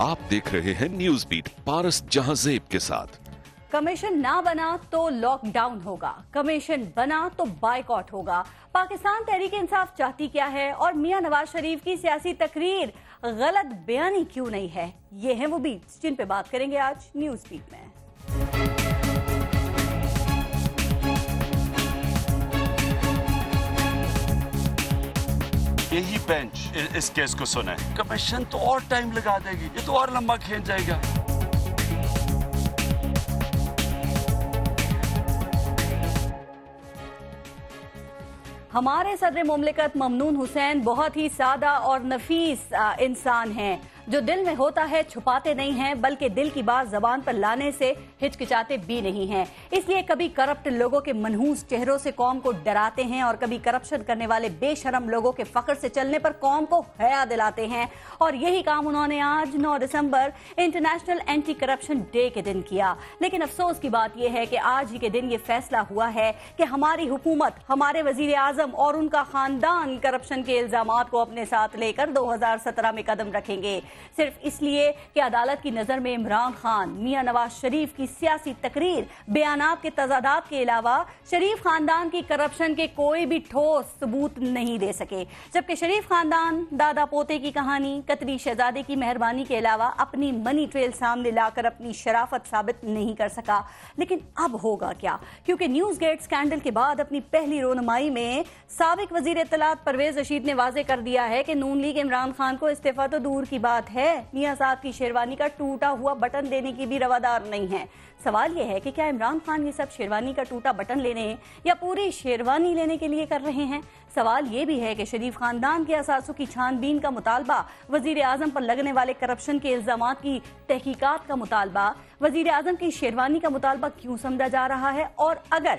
आप देख रहे हैं न्यूज बीट पारस जहाजेब के साथ कमीशन ना बना तो लॉकडाउन होगा कमीशन बना तो बाइकआउट होगा पाकिस्तान तहरीक इंसाफ चाहती क्या है और मियां नवाज शरीफ की सियासी तकरीर गलत बयानी क्यों नहीं है ये है वो बीट जिन पे बात करेंगे आज न्यूज बीट में यही बेंच इस केस को सुना है कमीशन तो और टाइम लगा देगी ये तो और लंबा खेल जाएगा हमारे सदर ममलिकत ममनून हुसैन बहुत ही सादा और नफीस इंसान हैं जो दिल में होता है छुपाते नहीं हैं बल्कि दिल की बात जबान पर लाने से हिचकिचाते भी नहीं हैं इसलिए कभी करप्ट लोगों के मनहूस चेहरों से कौम को डराते हैं और कभी करप्शन करने वाले बेशरम लोगों के फकर से चलने पर कौम को हया दिलाते हैं और यही काम उन्होंने आज 9 दिसंबर इंटरनेशनल एंटी करप्शन डे के दिन किया लेकिन अफसोस की बात यह है कि आज ही के दिन ये फैसला हुआ है कि हमारी हुकूमत हमारे वजीर आजम और उनका खानदान करप्शन के इल्जाम को अपने साथ लेकर दो में कदम रखेंगे सिर्फ इसलिए कि अदालत की नज़र में इमरान खान मियां नवाज शरीफ की सियासी तकरीर बयान के तजादात के अलावा शरीफ खानदान की करप्शन के कोई भी ठोस सबूत नहीं दे सके जबकि शरीफ खानदान दादा पोते की कहानी कतरी शहजादे की मेहरबानी के अलावा अपनी मनी ट्रेल सामने लाकर अपनी शराफत साबित नहीं कर सका लेकिन अब होगा क्या क्योंकि न्यूज गेट स्कैंडल के बाद अपनी पहली रोनमाई में सबक वजीर इतलात परवेज रशीद ने वाजे कर दिया है कि नून लीग इमरान खान को इस्तीफा तो दूर की बात बात है मियाँ साहब की शेरवानी का टूटा हुआ बटन देने की भी रवादार नहीं है सवाल यह है कि क्या इमरान खान ये सब शेरवानी का टूटा बटन लेने या पूरी शेरवानी लेने के लिए कर रहे हैं सवाल ये भी है कि शरीफ खानदान के असासों की छानबीन का मुतालबा वजीर आजम पर लगने वाले करप्शन के इल्जाम की तहकीकत का मुतालबा वजीर आजम की शेरवानी का मुतालबा क्यों समझा जा रहा है और अगर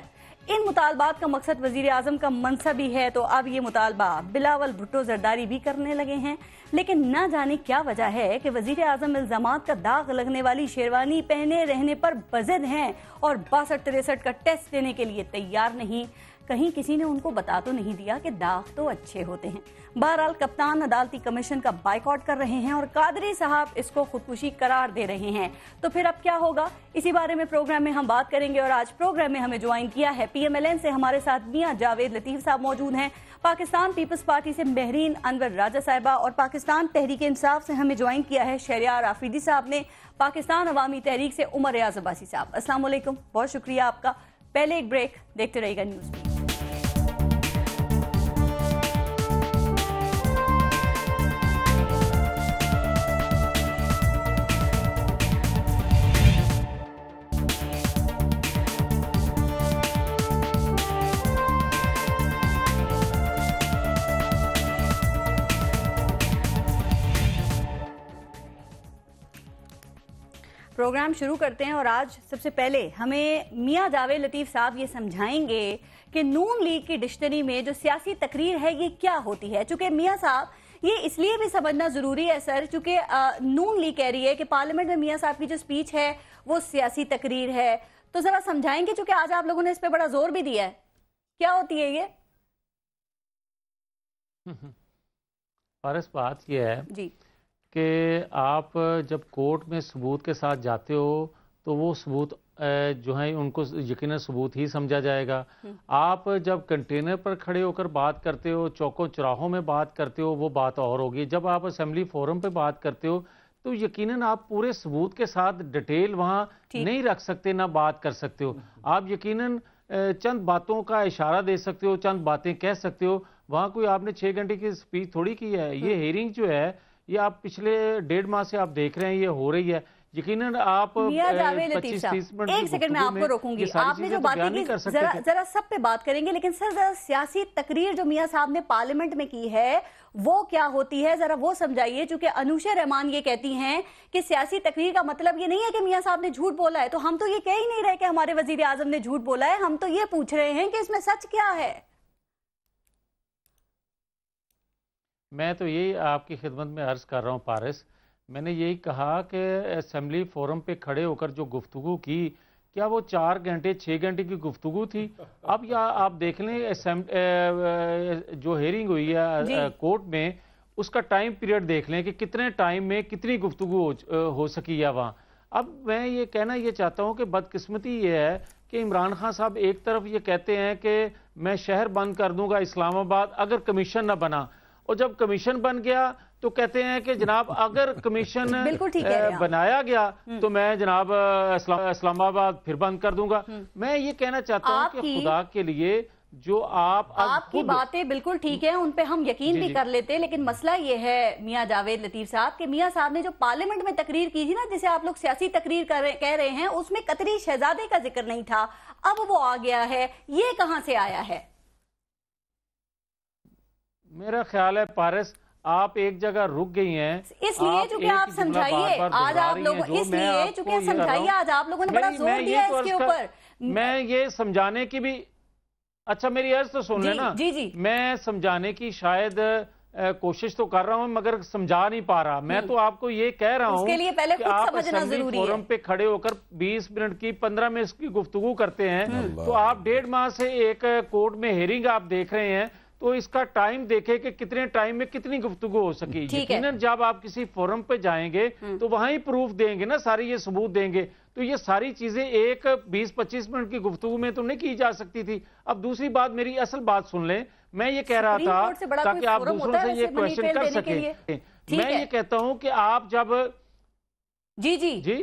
इन मुतालबात का मकसद वजीर अजम का मनसा भी है तो अब ये मुतालबा बिलावल भुट्टो जरदारी भी करने लगे हैं लेकिन न जाने क्या वजह है कि वजीर अजम इल्जाम का दाग लगने वाली शेरवानी पहने रहने पर बजद हैं और बासठ तिरसठ का टेस्ट लेने के लिए तैयार नहीं कहीं किसी ने उनको बता तो नहीं दिया कि दाग तो अच्छे होते हैं बहरहाल कप्तान अदालती कमीशन का बाइकआउट कर रहे हैं और कादरी साहब इसको खुदकुशी करार दे रहे हैं तो फिर अब क्या होगा इसी बारे में प्रोग्राम में हम बात करेंगे और आज प्रोग्राम में हमें ज्वाइन किया है पीएमएलएन से हमारे साथ मियाँ जावेद लतीफ साहब मौजूद हैं पाकिस्तान पीपल्स पार्टी से महरीन अनवर राजा साहिबा और पाकिस्तान तहरीक इंसाफ से हमें ज्वाइन किया है शहरियार आफरीदी साहब ने पाकिस्तान अवामी तहरीक से उमर रियाज अब्बासी साहब असलम बहुत शुक्रिया आपका पहले एक ब्रेक देखते रहेगा न्यूज़ में प्रोग्राम शुरू करते हैं और आज सबसे पहले हमें मियाँ जावेद लतीफ साहब ये समझाएंगे कि नून लीग की डिक्शनरी में जो सियासी तकरीर है ये क्या होती है चूंकि मियाँ साहब ये इसलिए भी समझना जरूरी है सर चूंकि नून लीग कह रही है कि पार्लियामेंट में मियाँ साहब की जो स्पीच है वो सियासी तकरीर है तो जरा समझाएंगे चूंकि आज आप लोगों ने इस पर बड़ा जोर भी दिया है क्या होती है ये फर्स्ट हम्म, हम्म। बात यह है जी कि आप जब कोर्ट में सबूत के साथ जाते हो तो वो सबूत जो है उनको यकीन सबूत ही समझा जाएगा हम्म। आप जब कंटेनर पर खड़े होकर बात करते हो चौकों चौराहों में बात करते हो वो बात और होगी जब आप असेंबली फोरम पे बात करते हो तो यकीनन आप पूरे सबूत के साथ डिटेल वहाँ नहीं रख सकते ना बात कर सकते हो आप यकीनन चंद बातों का इशारा दे सकते हो चंद बातें कह सकते हो वहाँ कोई आपने छः घंटे की स्पीच थोड़ी की है ये हम्म। हेयरिंग जो है ये आप पिछले डेढ़ माह से आप देख रहे हैं ये हो रही है यकीनन आप एक सेकंड में आपको रोकूंगी आपने जो तो बातें की जरा जरा सब पे बात करेंगे लेकिन सर जरा सियासी तकरीर जो मियाँ साहब ने पार्लियामेंट में की है वो क्या होती है जरा वो समझाइए चूंकि अनुषा रहमान ये कहती हैं कि सियासी तकरीर का मतलब ये नहीं है कि मियाँ साहब ने झूठ बोला है तो हम तो ये कह ही नहीं रहे कि हमारे वजीर आजम ने झूठ बोला है हम तो ये पूछ रहे हैं कि इसमें सच क्या है मैं तो यही आपकी खिदमत में अर्ज़ कर रहा हूँ पारस मैंने यही कहा कि असम्बली फोरम पे खड़े होकर जो गुफ्तु की क्या वो चार घंटे छः घंटे की गुफ्तु थी अब या आप देख लें जो हेयरिंग हुई है कोर्ट में उसका टाइम पीरियड देख लें कि कितने टाइम में कितनी गुफ्तु हो, हो सकी है वहाँ अब मैं ये कहना ये चाहता हूँ कि बदकिस्मती ये है कि इमरान खान साहब एक तरफ ये कहते हैं कि मैं शहर बंद कर दूंगा इस्लामाबाद अगर कमीशन ना बना और जब कमीशन बन गया तो कहते हैं कि जनाब अगर कमीशन बनाया गया हम्म। तो मैं जनाब इस्लामाबाद फिर बंद कर दूंगा हम्म। मैं ये कहना चाहता हूँ कि खुदा के लिए जो आप आपकी बातें बिल्कुल ठीक है उन पे हम यकीन भी कर लेते हैं लेकिन मसला ये है मियां जावेद लतीफ साहब कि मियां साहब ने जो पार्लियामेंट में तकरीर की थी ना जिसे आप लोग सियासी तकरीर कर रहे, कह रहे हैं उसमें कतरी शहजादे का जिक्र नहीं था अब वो आ गया है ये कहाँ से आया है मेरा ख्याल है पारस आप एक जगह रुक गई हैं इसलिए चूंकि आप, आप समझाइए आज आप लोगों इसलिए चूंकि समझाइए आज आप लोगों ने बड़ा जोर दिया इसके ऊपर मैं ये समझाने की भी अच्छा मेरी अर्ज तो सुन लेना जी जी मैं समझाने की शायद कोशिश तो कर रहा हूँ मगर समझा नहीं पा रहा मैं तो आपको ये कह रहा हूँ कि आप फोरम पे खड़े होकर 20 मिनट की 15 मिनट की गुफ्तु करते हैं तो आप डेढ़ माह से एक कोर्ट में हेयरिंग आप देख रहे हैं तो इसका टाइम देखे कि कितने टाइम में कितनी गुफ्तगु हो सकी यकीन जब आप किसी फोरम पे जाएंगे हम्म। तो वहां ही प्रूफ देंगे ना सारी ये सबूत देंगे तो ये सारी चीजें एक 20-25 मिनट की गुफ्तगु में तो नहीं की जा सकती थी अब दूसरी बात मेरी असल बात सुन लें मैं ये कह रहा था ताकि आप दूसरों से ये क्वेश्चन कर सके मैं ये कहता हूँ कि आप जब जी जी जी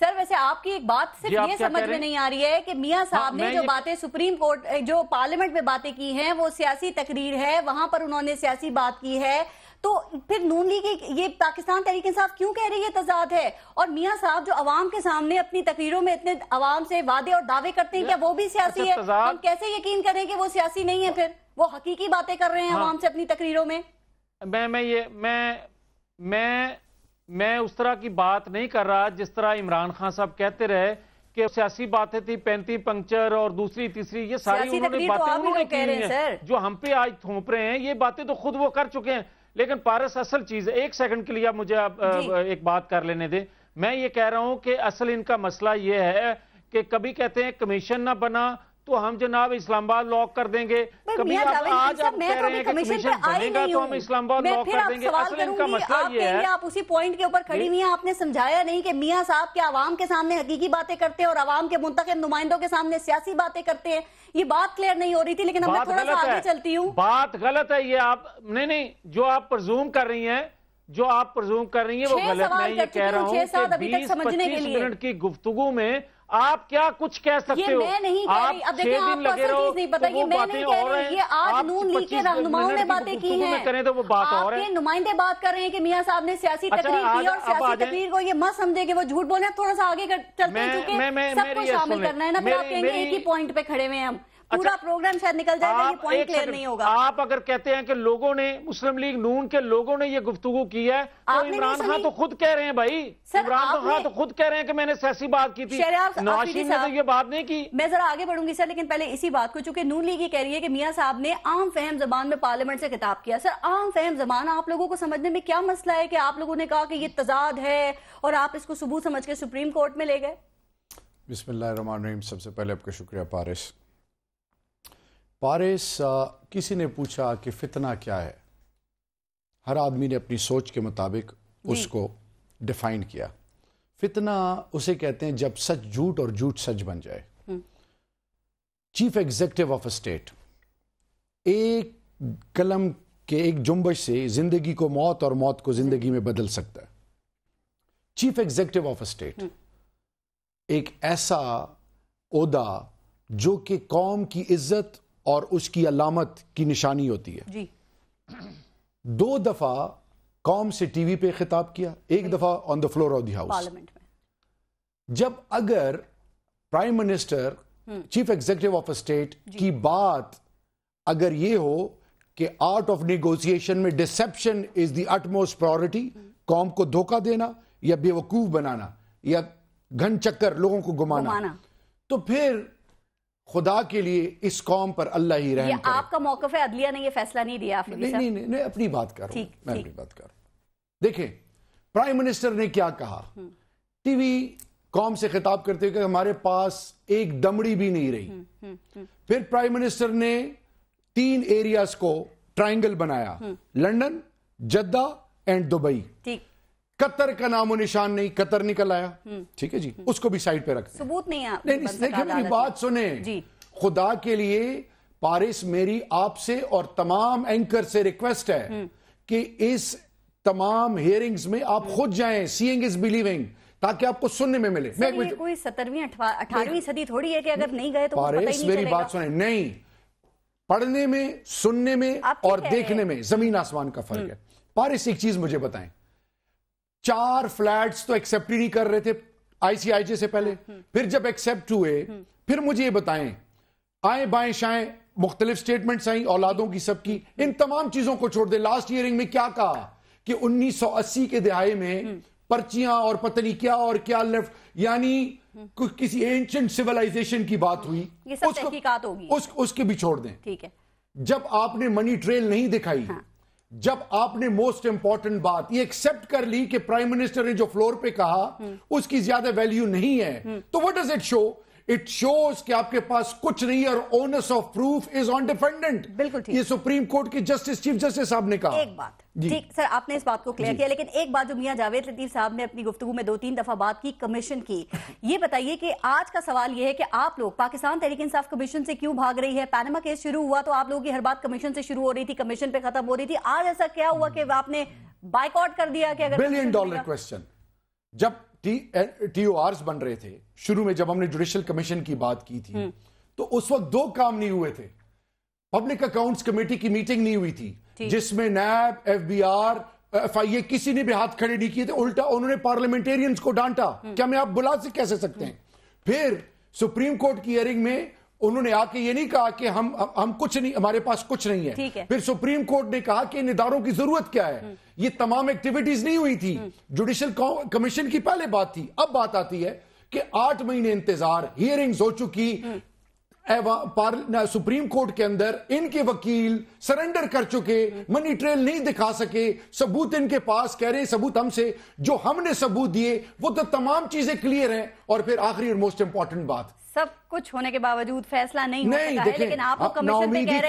सर वैसे आपकी एक बात सिर्फ ये समझ में नहीं आ रही है कि मियां हाँ, साहब ने जो बातें सुप्रीम कोर्ट जो पार्लियामेंट में बातें की हैं वो सियासी तकरीर है वहां पर उन्होंने सियासी बात की है तो फिर नून लीग ये पाकिस्तान तहरीक इंसाफ क्यों कह रही है तजाद है और मियां साहब जो अवाम के सामने अपनी तकरीरों में इतने अवाम से वादे और दावे करते हैं क्या वो भी सियासी अच्छा, है हम कैसे यकीन करें कि वो सियासी नहीं है फिर वो हकीकी बातें कर रहे हैं हाँ। अवाम से अपनी तकरीरों में मैं मैं ये मैं मैं मैं उस तरह की बात नहीं कर रहा जिस तरह इमरान खान साहब कहते रहे कि सियासी बातें थी पैंती पंक्चर और दूसरी तीसरी ये सारी उन्होंने तो बातें उन्होंने की हैं जो हम पे आज थोप रहे हैं ये बातें तो खुद वो कर चुके हैं लेकिन पारस असल चीज है एक सेकंड के लिए आप मुझे आप एक बात कर लेने दें मैं ये कह रहा हूं कि असल इनका मसला ये है कि कभी कहते हैं कमीशन ना बना तो हम जनाब इस्लामाबाद लॉक कर देंगे कभी आप आज आप कह तो रहे हैं कि कमीशन बनेगा तो हम इस्लामाबाद लॉक कर देंगे असल इनका मसला ये है आप उसी पॉइंट के ऊपर खड़ी हुई हैं आपने समझाया नहीं कि मियाँ साहब के आवाम के सामने हकीकी बातें करते हैं और आवाम के मुंतब नुमाइंदों के सामने सियासी बातें करते हैं ये बात क्लियर नहीं हो रही थी लेकिन मैं थोड़ा सा आगे चलती हूँ बात गलत है ये आप नहीं नहीं जो आप प्रजूम कर रही है जो आप प्रजूम कर रही है वो गलत नहीं कह रहा हूँ मिनट की गुफ्तगु में आप क्या कुछ कह सकते ये हो मैं नहीं कह रही अब देखिए आपको असल चीज नहीं तो पता ये मैं नहीं कह रही ये आज नून लीग के रहनुमाओं ने बातें की हैं करें तो वो बात और है नुमाइंदे बात कर रहे हैं कि मियां साहब ने सियासी अच्छा, तकरीर की और सियासी तकरीर को ये मत समझे कि वो झूठ बोले थोड़ा सा आगे चलते हैं सबको शामिल करना है ना आप कहेंगे एक ही पॉइंट पे खड़े हुए हम पूरा प्रोग्राम अच्छा। शायद निकल जाएगा ये पॉइंट क्लियर नहीं होगा आप अगर कहते हैं कि लोगों ने मुस्लिम लीग नून के लोगों ने ये गुफ्तगु की है तो इमरान खान तो खुद कह रहे हैं भाई इमरान खान तो खुद कह रहे हैं कि मैंने सियासी बात की थी नवाशी ने तो ये बात नहीं की मैं जरा आगे बढ़ूंगी सर लेकिन पहले इसी बात को चूंकि नून लीग ये कह रही है कि मियाँ साहब ने आम फहम जबान में पार्लियामेंट से खिताब किया सर आम फहम जबान आप लोगों को समझने में क्या मसला है कि आप लोगों ने कहा कि ये तजाद है और आप इसको सबूत समझ के सुप्रीम कोर्ट में ले गए बिस्मिल्लाह सबसे पहले आपका शुक्रिया पारिस पारिस किसी ने पूछा कि फितना क्या है हर आदमी ने अपनी सोच के मुताबिक उसको डिफाइन किया फितना उसे कहते हैं जब सच झूठ और झूठ सच बन जाए हम्म। चीफ एग्जेक्टिव ऑफ स्टेट एक कलम के एक जुम्बश से जिंदगी को मौत और मौत को जिंदगी में बदल सकता है चीफ एग्जेक्टिव ऑफ स्टेट हम्म। एक ऐसा ओदा जो कि कौम की इज्जत और उसकी अलामत की निशानी होती है जी दो दफा कॉम से टीवी पे खिताब किया एक दफा on the floor of the house जब अगर प्राइम मिनिस्टर हम्म। चीफ एग्जीक्यूटिव ऑफ स्टेट की बात अगर ये हो कि आर्ट ऑफ नेगोशिएशन में deception is the utmost priority हम्म। कौम को धोखा देना या बेवकूफ बनाना या घन चक्कर लोगों को घुमाना तो फिर खुदा के लिए इस कौम पर अल्लाह ही रहे आपका मौकफ है अदलिया ने यह फैसला नहीं दिया नहीं, नहीं, नहीं, नहीं अपनी बात कर मैं अपनी बात कर देखें प्राइम मिनिस्टर ने क्या कहा हम्म। टीवी कौम से खिताब करते हुए हमारे पास एक दमड़ी भी नहीं रही हम्म, हम्म, फिर प्राइम मिनिस्टर ने तीन एरियाज को ट्राइंगल बनाया लंडन जद्दा एंड दुबई ठीक कतर का नामो निशान नहीं कतर निकल आया हम्म। ठीक है जी उसको भी साइड पे रख सबूत नहीं आप नहीं देखिए मेरी बात सुने खुदा के लिए पारिस मेरी आपसे और तमाम एंकर से रिक्वेस्ट है हम्म। कि इस तमाम हियरिंग्स में आप हम्म। खुद जाएं सीइंग इज बिलीविंग ताकि आपको सुनने में मिले मैं कोई सत्तरवीं अठारहवीं सदी थोड़ी है कि अगर नहीं गए तो पारिस मेरी बात सुने नहीं पढ़ने में सुनने में और देखने में जमीन आसमान का फर्क है पारिस एक चीज मुझे बताएं चार फ्लैट्स तो एक्सेप्ट ही नहीं कर रहे थे आईसीआईजे से पहले हम्म, हम्म। फिर जब एक्सेप्ट हुए हम्म। फिर मुझे ये बताएं आए बाएं शाएं मुख्तलिफ स्टेटमेंट्स आई औलादों की सबकी इन तमाम चीजों को छोड़ दे लास्ट ईयरिंग में क्या कहा कि 1980 के दिहाई में पर्चियां और पता नहीं क्या और क्या लेफ्ट यानी किसी एंशंट सिविलाइजेशन की बात हुई ये सब उसको, होगी उस, उसके भी छोड़ दें ठीक है जब आपने मनी ट्रेल नहीं दिखाई हाँ। जब आपने मोस्ट इंपॉर्टेंट बात ये एक्सेप्ट कर ली कि प्राइम मिनिस्टर ने जो फ्लोर पे कहा हम्म। उसकी ज्यादा वैल्यू नहीं है हम्म। तो what does it show it shows कि आपके पास कुछ नहीं और onus of proof is on dependent बिल्कुल ठीक ये सुप्रीम कोर्ट के जस्टिस चीफ जस्टिस साहब ने कहा एक बात ठीक सर आपने इस बात को क्लियर किया लेकिन एक बात जो मियां जावेद लतीफ साहब ने अपनी गुफ्तु में दो तीन दफा बात की कमीशन की ये बताइए कि आज का सवाल यह है कि आप लोग पाकिस्तान तहरीक इंसाफ कमीशन से क्यों भाग रही है पैनमा केस शुरू हुआ तो आप लोगों की हर बात कमीशन से शुरू हो रही थी कमीशन पे खत्म हो रही थी आज ऐसा क्या हुआ कि आपने बाइकआउट कर दिया कि अगर बिलियन डॉलर क्वेश्चन जब टी आर बन रहे थे शुरू में जब हमने जुडिशियल कमीशन की बात की थी हम्म। तो उस वक्त दो काम नहीं हुए थे पब्लिक अकाउंट्स कमेटी की मीटिंग नहीं हुई थी जिसमें NAB F B R F I A किसी ने भी हाथ खड़े नहीं किए थे उल्टा उन्होंने पार्लियामेंटेरियंस को डांटा हम्म। क्या मैं आप बुला से कैसे सकते हैं हम्म। फिर सुप्रीम कोर्ट की हियरिंग में उन्होंने आके ये नहीं कहा कि हम हम कुछ नहीं हमारे पास कुछ नहीं है, है। फिर सुप्रीम कोर्ट ने कहा कि इन इदारों की जरूरत क्या है हम्म। ये तमाम एक्टिविटीज नहीं हुई थी जुडिशल हम्म। कमीशन की पहले बात थी अब बात आती है कि आठ महीने इंतजार हियरिंग्स हो चुकी हम्म। सुप्रीम कोर्ट के अंदर इनके वकील सरेंडर कर चुके मनी ट्रेल नहीं दिखा सके सबूत इनके पास कह रहे सबूत हमसे जो हमने सबूत दिए वो तो तमाम चीजें क्लियर हैं और फिर आखिरी और मोस्ट इंपॉर्टेंट बात सब कुछ होने के बावजूद फैसला नहीं, नहीं हो सका है लेकिन आप लोग कमीशन पे कह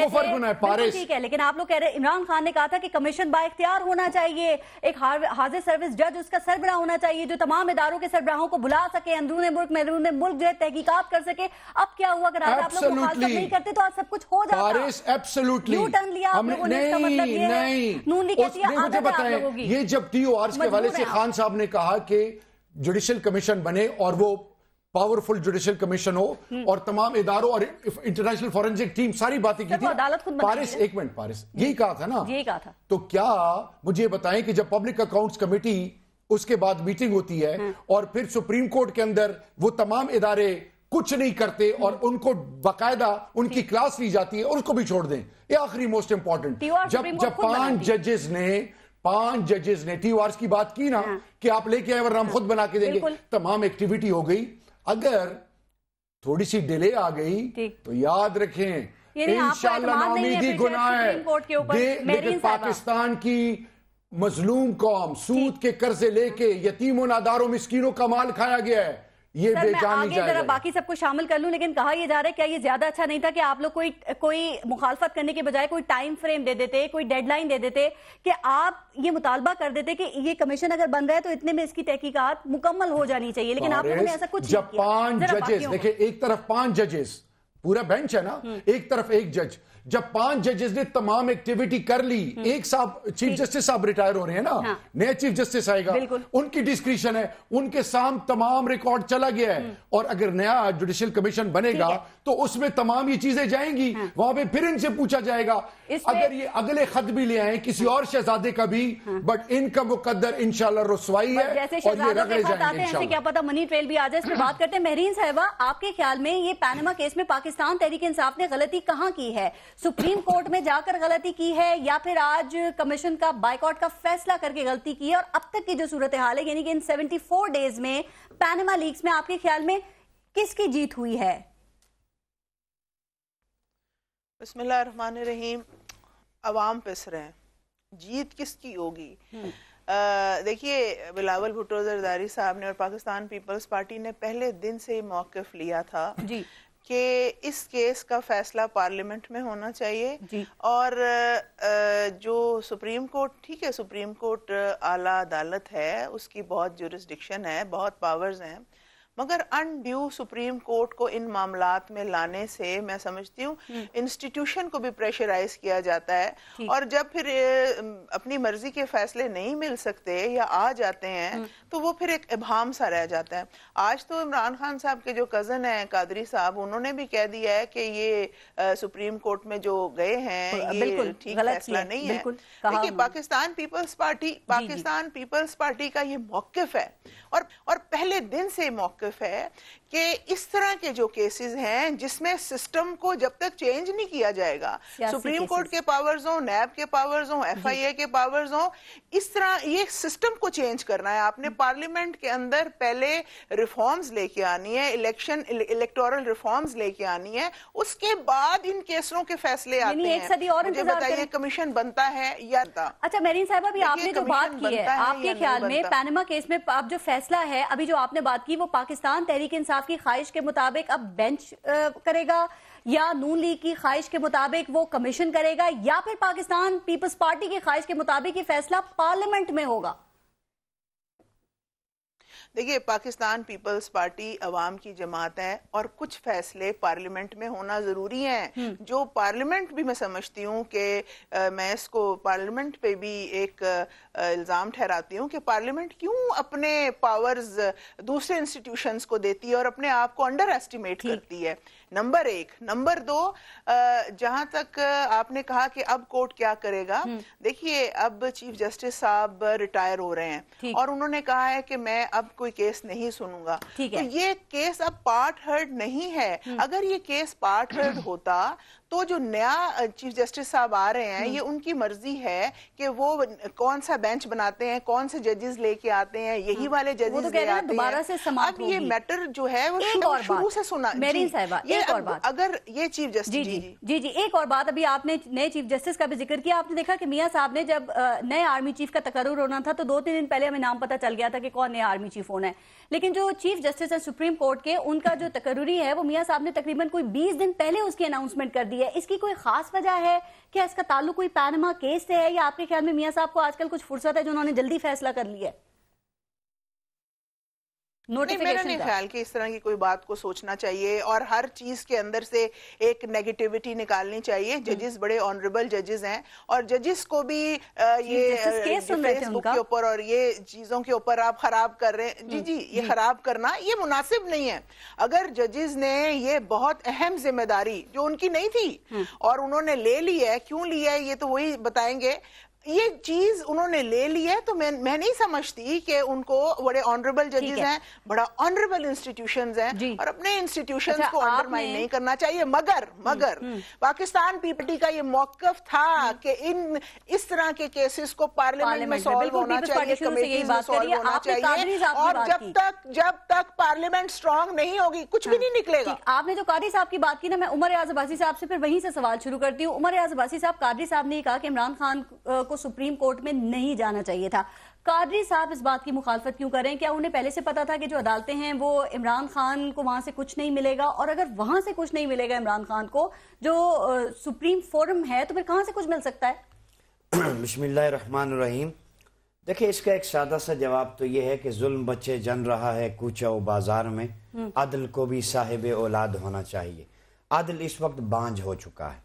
रहे थे ठीक है लेकिन आप लोग कह रहे इमरान खान ने कहा था कि कमीशन बाख्तियार होना चाहिए एक हाजिर सर्विस जज उसका सरबराह होना चाहिए जो तमाम इदारों के सरबराहों को बुला सके अंदरून मुल्क मैरून मुल्क जो है तहकीकत कर सके अब क्या हुआ अगर आप लोग नहीं करते तो आज सब कुछ हो जाता मतलब ये जब टी ओ आर के वाले से खान साहब ने कहा कि जुडिशल कमीशन बने और वो पावरफुल जुडिशियल कमीशन हो हम्म। और तमाम इदारों और इंटरनेशनल फॉरेंसिक टीम सारी बातें की थी अदालत खुद पारिस एक मिनट पारिस यही कहा था ना यही कहा था तो क्या मुझे बताएं कि जब पब्लिक अकाउंट्स कमेटी उसके बाद मीटिंग होती है हम्म। और फिर सुप्रीम कोर्ट के अंदर वो तमाम इदारे कुछ नहीं करते हम्म। और उनको बाकायदा उनकी क्लास ली जाती है और उसको भी छोड़ दें ये आखिरी मोस्ट इंपॉर्टेंट जब जब पांच जजेस ने पांच जजेस ने टी की बात की ना हाँ। कि आप लेके आए वरना हम हाँ। खुद बना के देंगे तमाम एक्टिविटी हो गई अगर थोड़ी सी डिले आ गई तो याद रखें तो इंशाल्लाह गुना है लेकिन पाकिस्तान की मजलूम कौम सूद के कर्जे लेके यतीमों नादारों मिस्किनों का माल खाया गया है ये सर, मैं आगे जरा बाकी सबको शामिल कर लूं लेकिन कहा यह जा रहा है क्या ये ज्यादा अच्छा नहीं था कि आप लोग कोई कोई मुखालफत करने के बजाय कोई टाइम फ्रेम दे देते कोई डेडलाइन दे देते कि आप ये मुतालबा कर देते कि ये कमीशन अगर बन गए तो इतने में इसकी तहकीकात मुकम्मल हो जानी चाहिए लेकिन आप लोगों ने ऐसा कुछ जब पांच जजेस देखिए एक तरफ पांच जजेस पूरा बेंच है ना हम्म। एक तरफ एक जज जब पांच जजेस ने तमाम एक्टिविटी कर ली हम्म। एक साहब चीफ जस्टिस साहब रिटायर हो रहे हैं ना हाँ। नया चीफ जस्टिस आएगा उनकी डिस्क्रिप्शन है उनके साम तमाम रिकॉर्ड चला गया है हम्म। और अगर नया जुडिशियल कमीशन बनेगा तो उसमें तमाम ये चीजें जाएंगी हाँ। वहां पे फिर इनसे पूछा जाएगा अगर ये अगले खत भी ले आए किसी और शहजादे का भी बट हाँ। इनका मुकदर इनशाला रसवाई है और ये जाएंगे क्या पता मनी ट्रेल भी आ जाए बात करते हैं महरीन साहबा आपके ख्याल में ये पैनमा केस में पाकिस्तान तहरीक इंसाफ ने गलती कहाँ की है सुप्रीम कोर्ट में जाकर गलती की है या फिर आज कमीशन का बाइकआउट का फैसला करके गलती की है और अब तक की जो सूरत हाल है यानी कि इन 74 डेज में पैनामा लीक्स में आपके ख्याल में किसकी जीत हुई है बसमान रहीम अवाम पिस रहे हैं जीत किसकी होगी हम्म। देखिए बिलावल भुट्टो जरदारी साहब ने और पाकिस्तान पीपल्स पार्टी ने पहले दिन से ही मौकफ लिया था जी कि इस केस का फैसला पार्लियामेंट में होना चाहिए और जो सुप्रीम कोर्ट ठीक है सुप्रीम कोर्ट आला अदालत है उसकी बहुत जुरिस्डिक्शन है बहुत पावर्स हैं मगर अनड्यू सुप्रीम कोर्ट को इन मामला में लाने से मैं समझती हूँ इंस्टीट्यूशन हम्म। को भी प्रेशराइज किया जाता है और जब फिर अपनी मर्जी के फैसले नहीं मिल सकते या आ जाते हैं हम्म। तो वो फिर एक इबाम सा रह जाता है आज तो इमरान खान साहब के जो कज़न है कादरी साहब उन्होंने भी कह दिया है कि ये आ, सुप्रीम कोर्ट में जो गए हैं ये ठीक फैसला नहीं है देखिए Pakistan People's Party Pakistan People's Party का ये मौकफ है और और पहले दिन से मौका que faire कि इस तरह के जो केसेस हैं जिसमें सिस्टम को जब तक चेंज नहीं किया जाएगा सुप्रीम कोर्ट के पावर्स हो नैब के पावर्स हो एफआईए के पावर्स हो इस तरह ये सिस्टम को चेंज करना है आपने पार्लियामेंट हम्म। के अंदर पहले रिफॉर्म्स लेके आनी है इलेक्शन इलेक्टोरल रिफॉर्म्स लेके आनी है उसके बाद इन केसों के फैसले आते हैं मुझे बताइए कमीशन बनता है या था अच्छा मेरी साहब अभी आपने जो बात की है आपके ख्याल में पैनमा केस में अब जो फैसला है अभी जो आपने बात की वो पाकिस्तान तहरीक इंसान इंसाफ की ख्वाहिश के मुताबिक अब बेंच करेगा या नून लीग की ख्वाहिश के मुताबिक वो कमीशन करेगा या फिर पाकिस्तान पीपल्स पार्टी की ख्वाहिश के मुताबिक ये फैसला पार्लियामेंट में होगा देखिए पाकिस्तान पीपल्स पार्टी अवाम की जमात है और कुछ फैसले पार्लियामेंट में होना ज़रूरी है हम्म। जो पार्लियामेंट भी मैं समझती हूँ कि मैं इसको पार्लियामेंट पे भी एक इल्ज़ाम ठहराती हूँ कि पार्लियामेंट क्यों अपने पावर्स दूसरे इंस्टीट्यूशंस को देती है और अपने आप को अंडर एस्टिमेट करती है नंबर एक नंबर दो जहां तक आपने कहा कि अब कोर्ट क्या करेगा हम्म। देखिए अब चीफ जस्टिस साहब रिटायर हो रहे हैं और उन्होंने कहा है कि मैं अब कोई केस नहीं सुनूंगा तो ये केस अब पार्ट हर्ड नहीं है हम्म। अगर ये केस पार्ट हर्ड होता तो जो नया चीफ जस्टिस साहब आ रहे हैं हम्म। ये उनकी मर्जी है कि वो कौन सा बेंच बनाते हैं कौन से जजेस लेके आते हैं यही हम्म। वाले तो जजेस तो दोबारा से अब ये मैटर जो है वो शुरू से सुना मेरी साहबा एक और बात अगर ये चीफ जस्टिस जी जी जी, एक और बात अभी आपने नए चीफ जस्टिस का भी जिक्र किया आपने देखा कि मियाँ साहब ने जब नए आर्मी चीफ का तकर होना था तो दो तीन दिन पहले हमें नाम पता चल गया था कि कौन नया आर्मी चीफ होना है लेकिन जो चीफ जस्टिस है सुप्रीम कोर्ट के उनका जो तकरूरी है वो मियाँ साहब ने तकरीबन कोई बीस दिन पहले उसकी अनाउंसमेंट कर दी है इसकी कोई खास वजह है क्या इसका ताल्लुक कोई पैनमा केस से है या आपके ख्याल में मियाँ साहब को आजकल कुछ फुर्सत है जो उन्होंने जल्दी फैसला कर लिया है नोटिफिकेशन नहीं, ख्याल कि इस तरह की कोई बात को सोचना चाहिए और हर चीज के अंदर से एक नेगेटिविटी निकालनी चाहिए जजेस हम्म। बड़े ऑनरेबल जजेस हैं और जजेस को भी ये फेसबुक के ऊपर और ये चीजों के ऊपर आप खराब कर रहे हैं जी हम्म, जी ये खराब करना ये मुनासिब नहीं है अगर जजेस ने ये बहुत अहम जिम्मेदारी जो उनकी नहीं थी हम्म। और उन्होंने ले ली है क्यों लिया है ये तो वही बताएंगे ये चीज उन्होंने ले ली है तो मैं मैं नहीं समझती कि उनको बड़े ऑनरेबल जजेस हैं बड़ा ऑनरेबल इंस्टीट्यूशन हैं और अपने इंस्टीट्यूशन अच्छा, को अंडरमाइन नहीं करना चाहिए मगर हम्म, मगर हम्म। पाकिस्तान पीपीटी का ये मौकफ था हम्म। कि इन इस तरह के केसेस को पार्लियामेंट में सॉल्व होना चाहिए कमेटी में सॉल्व होना चाहिए और जब तक जब तक पार्लियामेंट स्ट्रांग नहीं होगी कुछ भी हाँ। नहीं निकलेगा आपने जो कादरी साहब की बात की ना मैं उमर रियाज साहब से फिर वहीं से सवाल शुरू करती हूँ उमर रियाज साहब कादरी साहब ने कहा कि इमरान खान को सुप्रीम कोर्ट में नहीं जाना चाहिए था कादरी साहब इस बात की मुखालफत क्यों करें क्या उन्हें पहले से पता था कि जो अदालतें हैं वो इमरान खान को वहां से कुछ नहीं मिलेगा और अगर वहां से कुछ नहीं मिलेगा इमरान खान को जो सुप्रीम फोरम है तो फिर कहाँ से कुछ मिल सकता है बसमिल्लाम देखिए इसका एक सादा सा जवाब तो यह है कि जुल्म बच्चे जन रहा है कूचा व बाजार में अदल हम्म। को भी साहिब औलाद होना चाहिए अदल इस वक्त बांझ हो चुका है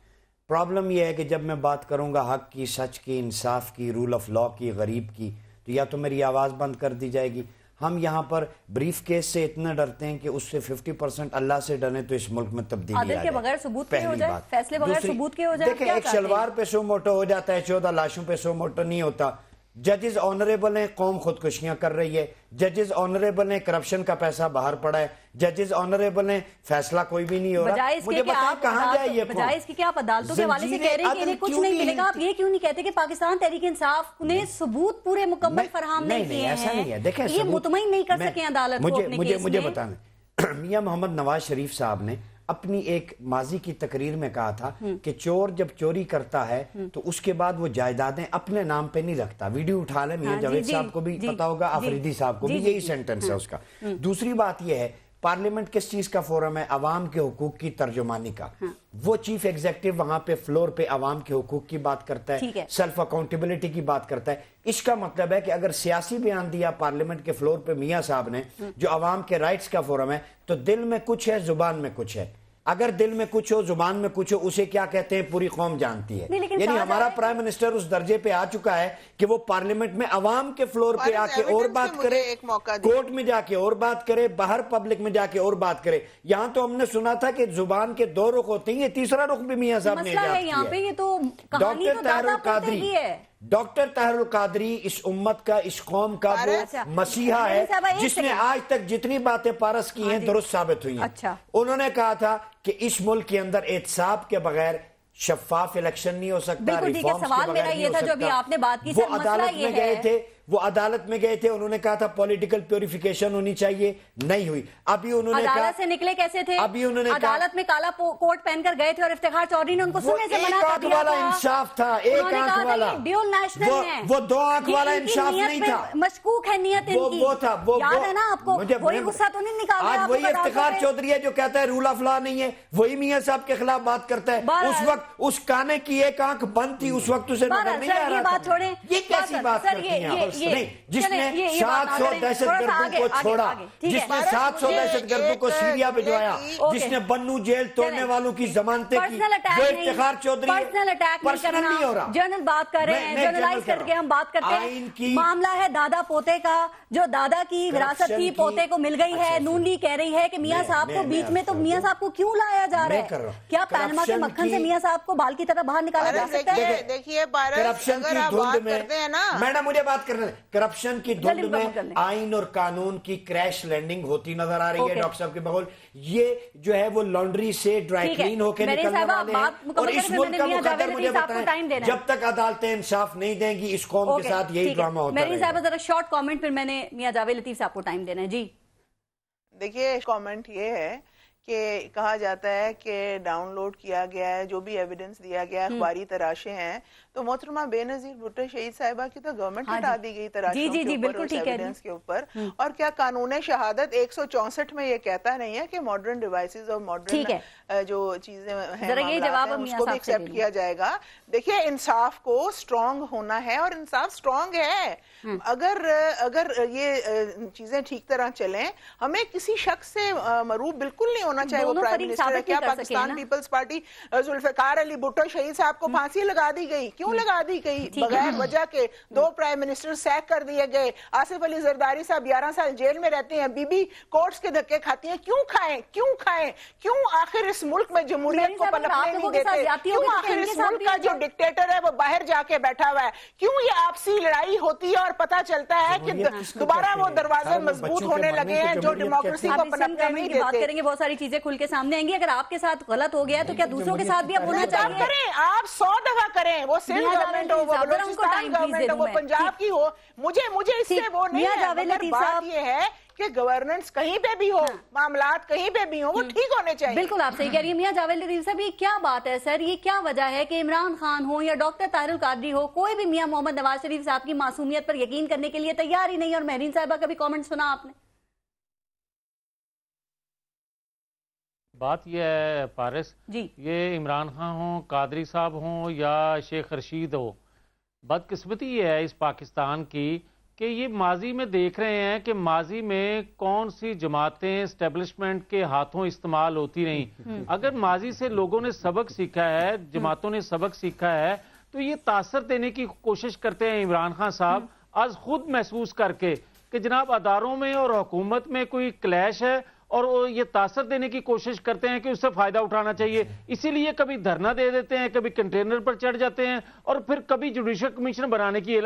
प्रॉब्लम यह है कि जब मैं बात करूंगा हक की सच की इंसाफ की रूल ऑफ लॉ की गरीब की तो या तो मेरी आवाज़ बंद कर दी जाएगी हम यहाँ पर ब्रीफ केस से इतना डरते हैं कि उससे 50 परसेंट अल्लाह से डरे तो इस मुल्क में तब्दीली के बगैर सबूत पहली हो जाए, फैसले बगैर सबूत के हो जाए एक शलवार पे सो मोटो हो जाता है चौदह लाशों पे सो मोटो नहीं होता जजेस ऑनरेबल हैं कौम खुदकुशियां कर रही है जजेस ऑनरेबल हैं करप्शन का पैसा बाहर पड़ा है जजेस ऑनरेबल हैं फैसला कोई भी नहीं हो रहा मुझे बताओ कहाँ जाए ये बजाय इसके आप अदालतों के हवाले से कह रहे हैं कि इन्हें कुछ नहीं, मिलेगा आप ये क्यों नहीं कहते कि पाकिस्तान तहरीक इंसाफ ने सबूत पूरे मुकम्मल फरहम नहीं किए ऐसा नहीं है देखिए ये मुतमिन नहीं कर सके अदालत मुझे मुझे मुझे बताना मियाँ मोहम्मद नवाज शरीफ साहब ने अपनी एक माजी की तकरीर में कहा था हम्म। कि चोर जब चोरी करता है हम्म। तो उसके बाद वो जायदादें अपने नाम पे नहीं रखता वीडियो उठा लें हाँ, जावेद साहब को भी पता होगा आफरीदी साहब को भी यही सेंटेंस है हम्म। उसका दूसरी बात यह है पार्लियामेंट किस चीज का फोरम है अवाम के हकूक की तर्जुमानी का हाँ। वो चीफ एग्जेक्टिव वहां पे फ्लोर पे अवाम के हकूक की बात करता है, है। सेल्फ अकाउंटेबिलिटी की बात करता है इसका मतलब है कि अगर सियासी बयान दिया पार्लियामेंट के फ्लोर पे मियाँ साहब ने हाँ। जो अवाम के राइट्स का फोरम है तो दिल में कुछ है जुबान में कुछ है अगर दिल में कुछ हो जुबान में कुछ हो उसे क्या कहते हैं पूरी कौम जानती है यानी हमारा प्राइम मिनिस्टर उस दर्जे पे आ चुका है कि वो पार्लियामेंट में अवाम के फ्लोर पे आके और बात करे कोर्ट में जाके और बात करे बाहर पब्लिक में जाके और बात करे यहाँ तो हमने सुना था कि जुबान के दो रुख होते हैं ये तीसरा रुख भी मियाँ साहब ने यहाँ पे तो डॉक्टर तो ताहरुल कादरी डॉक्टर ताहरुल कादरी इस उम्मत का इस कौम का वो मसीहा है जिसने आज तक जितनी बातें पारस की हाँ हैं दुरुस्त साबित हुई हैं अच्छा। उन्होंने कहा था कि इस मुल्क के अंदर एहतसाब के बगैर शफाफ इलेक्शन नहीं हो सकता बिल्कुल ठीक है सवाल मेरा ये था जो अभी आपने बात की वो अदालत में गए थे वो अदालत में गए थे उन्होंने कहा था पॉलिटिकल प्योरिफिकेशन होनी चाहिए नहीं हुई अभी उन्होंने अदालत से निकले कैसे थे अभी उन्होंने अदालत में काला कोट पहनकर गए थे और इफ्तार चौधरी ने उनको सुनने से मना कर दिया वाला इंसाफ था एक आंख वाला ड्यूल नेशनल है वो दो आंख वाला इंसाफ नहीं था मशकूक है नियत इनकी वो था वो याद है ना आपको वही गुस्सा तो नहीं निकाला आज वही इफ्तार चौधरी है जो कहता है रूल ऑफ लॉ नहीं है वही मियाँ साहब के खिलाफ बात करता है उस वक्त उस काने की एक आंख बंद थी उस वक्त उसे नजर नहीं आ रहा था ये कैसी बात करती हैं नहीं जिसने सात सौ दहशत गर्दों को छोड़ा जिसने सात सौ दहशत गर्दों को सीरिया भिजवाया जिसने बन्नू जेल तोड़ने वालों की जमानतें इफ्तार चौधरी पर्सनल नहीं हो रहा जनरल बात कर रहे हैं जनरलाइज करके हम बात करते हैं मामला है दादा पोते का जो दादा की विरासत थी पोते को मिल गई है अच्छा, अच्छा। नून लीग कह रही है कि मियाँ साहब को बीच में तो मियाँ साहब को क्यों लाया जा रहा है क्या पैनमा के मक्खन से मियाँ साहब को बाल की तरह बाहर निकाला जा सकता है देखिए करप्शन की धुंध में मैडम मुझे बात करना करप्शन की धुंध में आईन और कानून की क्रैश लैंडिंग होती नजर आ रही है डॉक्टर साहब के बगल ये जो है वो लॉन्ड्री से ड्राई क्लीन होकर निकलने वाले हैं और इस मुल्क का मुकदर मुझे बताएं जब तक अदालतें इंसाफ नहीं देंगी इस कौम के साथ यही ड्रामा होता है साहब जरा शॉर्ट कॉमेंट फिर मैंने मियाँ जावेद लतीफ साहब को टाइम देना है जी देखिए कॉमेंट ये है कि कहा जाता है कि डाउनलोड किया गया है जो भी एविडेंस दिया गया है हम्म। अखबारी तराशे हैं तो मोहतरमा बेनजीर भुट्टो शहीद साहिबा की तो गवर्नमेंट हटा हाँ दी गई तरह जी, जी, बिल्कुल ठीक है के ऊपर हम्म। और क्या कानून शहादत एक में ये कहता नहीं है कि मॉडर्न डिवाइसेस और मॉडर्न जो चीजें हैं उसको भी एक्सेप्ट किया जाएगा देखिए इंसाफ को स्ट्रांग होना है और इंसाफ स्ट्रांग है हम्म। अगर अगर ये चीजें ठीक तरह चले हमें किसी शख्स से मरूब बिल्कुल नहीं होना चाहिए वो प्राइम मिनिस्टर क्या पाकिस्तान पीपल्स पार्टी जुल्फिकार अली भुट्टो शहीद साहब को हम्म। फांसी लगा दी गई क्यों क्यों लगा दी गई बगैर वजह के दो प्राइम मिनिस्टर सैक कर दिए गए आसिफ अली जरदारी साहब ग्यारह साल जेल में रहते हैं बीबी कोर्ट्स के धक्के खाती है क्यों खाए क्यों खाए क्यों आखिर इस मुल्क में जमहूरियत को पलटने नहीं देते क्यों आखिर इस मुल्क का जो डिक्टेटर है वो बाहर जाके बैठा हुआ है क्यों ये आपसी लड़ाई होती है और पता चलता है कि दोबारा वो दरवाजे मजबूत होने लगे हैं जो डेमोक्रेसी को पनपने नहीं देते करेंगे बहुत सारी चीजें खुल के सामने आएंगी अगर आपके साथ गलत हो गया तो क्या दूसरों के साथ भी आप होना चाहिए आप सौ दफा करें वो सिंध गवर्नमेंट की कि गवर्नेंस कहीं पे भी हो हाँ। मामला कहीं पे भी हो वो ठीक होने चाहिए बिल्कुल आप सही कह रही है मियाँ जावेद लतीफ साहब ये क्या बात है सर ये क्या वजह है कि इमरान खान हो या डॉक्टर ताहरुल कादरी हो कोई भी मियाँ मोहम्मद नवाज शरीफ साहब की मासूमियत पर यकीन करने के लिए तैयार ही नहीं और महरीन साहबा का भी कॉमेंट सुना आपने बात यह है पारिस जी ये इमरान खान हो कादरी साहब हों या शेख रशीद हो बदकस्मती ये है इस पाकिस्तान की कि ये माजी में देख रहे हैं कि माजी में कौन सी जमातें स्टेबलिशमेंट के हाथों इस्तेमाल होती रहीं हम्म। अगर माजी से लोगों ने सबक सीखा है हम्म। जमातों ने सबक सीखा है तो ये तासर देने की कोशिश करते हैं इमरान खान साहब हम्म। आज खुद महसूस करके कि जनाब अदारों में और हुकूमत में कोई क्लैश है और वो ये तासर देने की कोशिश करते हैं कि उससे फायदा उठाना चाहिए इसीलिए कभी धरना दे देते हैं कभी कंटेनर पर चढ़ जाते हैं और फिर कभी जुडिशियल कमीशन बनाने की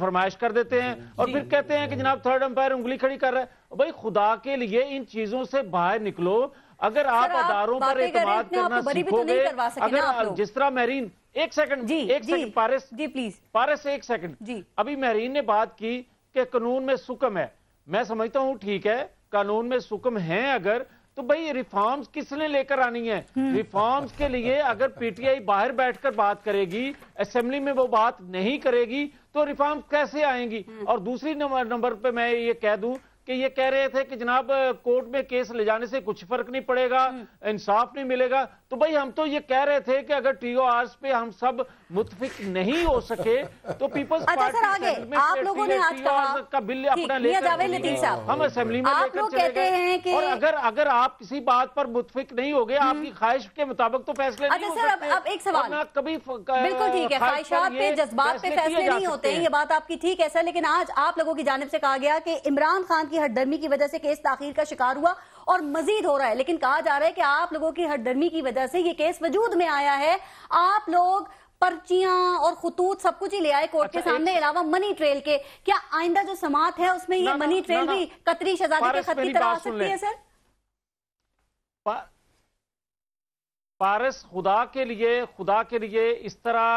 फरमाइश कर देते हैं और फिर कहते हैं कि जनाब थर्ड अंपायर उंगली खड़ी कर रहा है भाई खुदा के लिए इन चीजों से बाहर निकलो अगर आप अदारों पर एतमाद करना तो सीखोगे अगर जिस तरह मेहरीन एक सेकंड एक सेकंड पारस जी प्लीज पारस एक सेकंड अभी मेहरीन ने बात की कि कानून में सुकम है मैं समझता हूँ ठीक है कानून में सुकम है अगर तो भाई रिफॉर्म्स किसने लेकर आनी है हम्म। रिफॉर्म्स के लिए अगर पीटीआई बाहर बैठकर बात करेगी असेंबली में वो बात नहीं करेगी तो रिफॉर्म्स कैसे आएंगी हम्म। और दूसरी नंबर नंबर पे मैं ये कह दूं कि ये कह रहे थे कि जनाब कोर्ट में केस ले जाने से कुछ फर्क नहीं पड़ेगा हम्म। इंसाफ नहीं मिलेगा तो भाई हम तो ये कह रहे थे कि अगर टीओ आर्स पे हम सब मुतफिक नहीं हो सके तो पीपल्स अच्छा पार्टी आगे, में आप लोगों ने आज कहा का बिल अपना लेकर हम असेंबली में लेकर चले गए और अगर अगर आप किसी बात पर मुतफिक नहीं हो गए आपकी हम्म। ख्वाहिश के मुताबिक तो फैसले नहीं अच्छा अब एक सवाल ना कभी बिल्कुल ठीक है ख्वाहिशात पे जज्बात पे फैसले नहीं होते ये बात आपकी ठीक है सर लेकिन आज आप लोगों की जानब से कहा गया कि इमरान खान की हटदर्मी की वजह से केस ताखिर का शिकार हुआ और मजीद हो रहा है लेकिन कहा जा रहा है कि आप लोगों की हटदर्मी की वजह से ये केस वजूद में आया है आप लोग पर्चियां और खतूत सब कुछ ही ले आए कोर्ट अच्छा, के सामने अलावा मनी ट्रेल के क्या आइंदा जो समात है उसमें ये मनी ट्रेल भी कतरी शहजादी के खत की तरह आ सकती है सर पारस खुदा के लिए खुदा के लिए इस तरह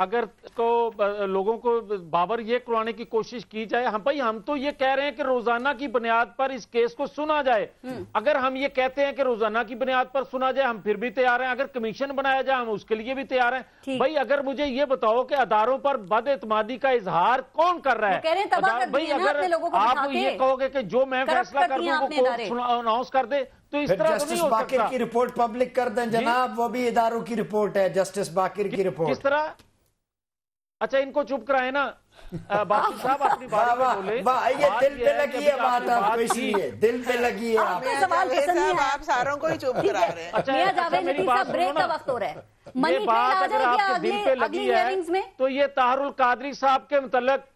अगर को तो, लोगों को बाबर ये करवाने की कोशिश की जाए हम भाई हम तो ये कह रहे हैं कि रोजाना की बुनियाद पर इस केस को सुना जाए हम्म। अगर हम ये कहते हैं कि रोजाना की बुनियाद पर सुना जाए हम फिर भी तैयार हैं अगर कमीशन बनाया जाए हम उसके लिए भी तैयार हैं भाई अगर मुझे ये बताओ कि अदारों पर बद एतमादी का इजहार कौन कर रहा है भाई अगर आप ये कहोगे की जो मैं फैसला कर अनाउंस कर दे तो इस तरह तो जस्टिस बाकी की रिपोर्ट पब्लिक कर दें जनाब वो भी इदारों की रिपोर्ट है जस्टिस बाकिर की रिपोर्ट किस तरह अच्छा इनको चुप कराए ना बाकी साहब अपनी बात बोले ये दिल पे लगी है बात आपको दिल पे लगी है सवाल पसंद नहीं आप सारों को ही चुप करा रहे हैं अच्छा, मियां अच्छा, जावेद साहब ब्रेक का वक्त हो रहा है मनी बात अगर आपके दिल पे लगी है तो ये ताहरुल कादरी साहब के मुतलक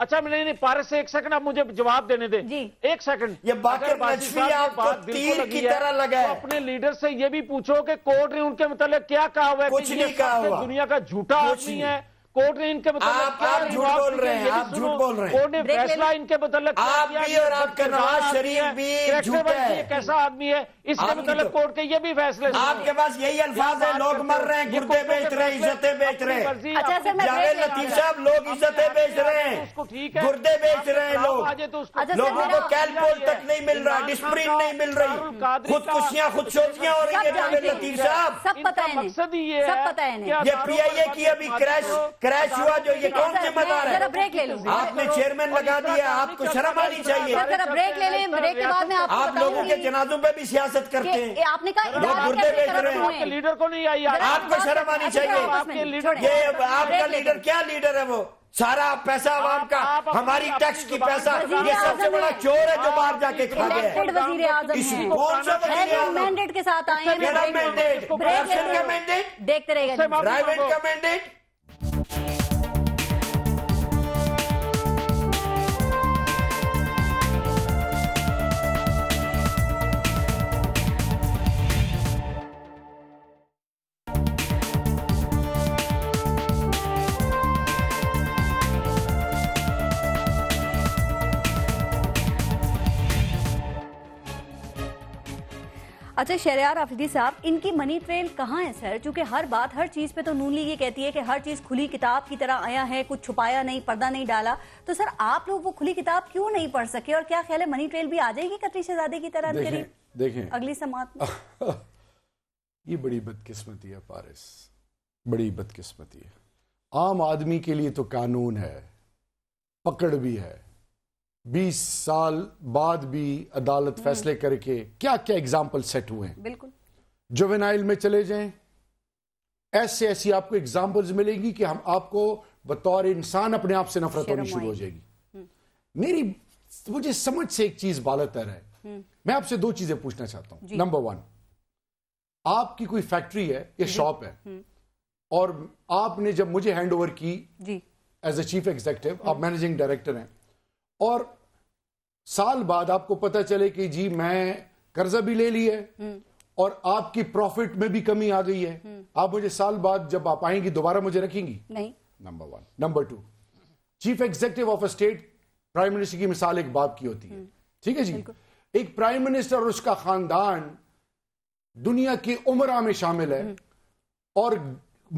अच्छा मैंने नहीं पारे से एक सेकंड आप मुझे जवाब देने दें एक सेकंड ये बाकी बात तीर की तरह लगा तो है तो अपने लीडर से ये भी पूछो कि कोर्ट ने उनके मतलब क्या कहा हुआ है कुछ नहीं कहा हुआ दुनिया का झूठा आदमी है कोर्ट ने इनके आप झूठ बोल रहे हैं आप झूठ बोल रहे हैं कोर्ट ने फैसला इनके मतलब आप भी और आपका नवाज शरीफ भी झूठ है कैसा आदमी है इसके मतलब कोर्ट के ये भी फैसले आपके पास यही अल्फाज है लोग मर रहे हैं गुर्दे बेच रहे हैं अच्छा, इज्जतें बेच रहे हैं जावेद लतीफ साहब लोग इज्जतें बेच रहे हैं उसको ठीक है गुर्दे बेच रहे हैं लोग तो अच्छा, लोगों को कैलपोल तक नहीं मिल रहा डिस्प्रीन नहीं मिल रही खुदकुशियां खुदशोतियां हो रही है जावेद लतीफ साहब सब पता है मकसद ये है ये पी आई ए की अभी क्रैश क्रैश हुआ जो ये कौन जिम्मेदार है ब्रेक ले लो आपने चेयरमैन लगा दिया आपको शर्म आनी चाहिए ब्रेक ले लें ब्रेक के बाद में आप लोगों के जनाजों पे भी सियासत करते हैं आपने कहा गुर्दे बेच रहे हैं लीडर को नहीं आई आपको शर्म आनी चाहिए ये आपका लीडर क्या लीडर है वो सारा पैसा आवाम का आप, हमारी टैक्स की पैसा ये सबसे बड़ा चोर है जो बाहर जाके खा गया मैंडेट के साथ आए मैंडेट देखते रहेगा प्राइवेट का मैंडेट अच्छा शरियार आफरीदी साहब इनकी मनी ट्रेल कहाँ है सर क्योंकि हर बात हर चीज पे तो नून लीग ये कहती है कि हर चीज खुली किताब की तरह आया है कुछ छुपाया नहीं पर्दा नहीं डाला तो सर आप लोग वो खुली किताब क्यों नहीं पढ़ सके और क्या ख्याल है मनी ट्रेल भी आ जाएगी कतरी शहजादे की तरह देखें, देखें। अगली समात ये बड़ी बदकिस्मती है पारिस बड़ी बदकिस्मती है आम आदमी के लिए तो कानून है पकड़ भी है बीस साल बाद भी अदालत हम्म। फैसले करके क्या क्या एग्जाम्पल सेट हुए हैं बिल्कुल जोवेनाइल में चले जाएं ऐसे ऐसी आपको एग्जाम्पल्स मिलेंगी कि हम आपको बतौर इंसान अपने आप से नफरत होनी शुरू हो जाएगी हम्म। मेरी मुझे समझ से एक चीज बालतर है हम्म। मैं आपसे दो चीजें पूछना चाहता हूं नंबर वन आपकी कोई फैक्ट्री है या शॉप है और आपने जब मुझे हैंड ओवर की एज ए चीफ एग्जीक्यूटिव आप मैनेजिंग डायरेक्टर हैं और साल बाद आपको पता चले कि जी मैं कर्जा भी ले लिया है हम्म। और आपकी प्रॉफिट में भी कमी आ गई है हम्म। आप मुझे साल बाद जब आप आएंगी दोबारा मुझे रखेंगी नहीं number one number two chief executive of state prime minister की मिसाल एक बाप की होती है हम्म। ठीक है जी एक प्राइम मिनिस्टर और उसका खानदान दुनिया की उमरा में शामिल है और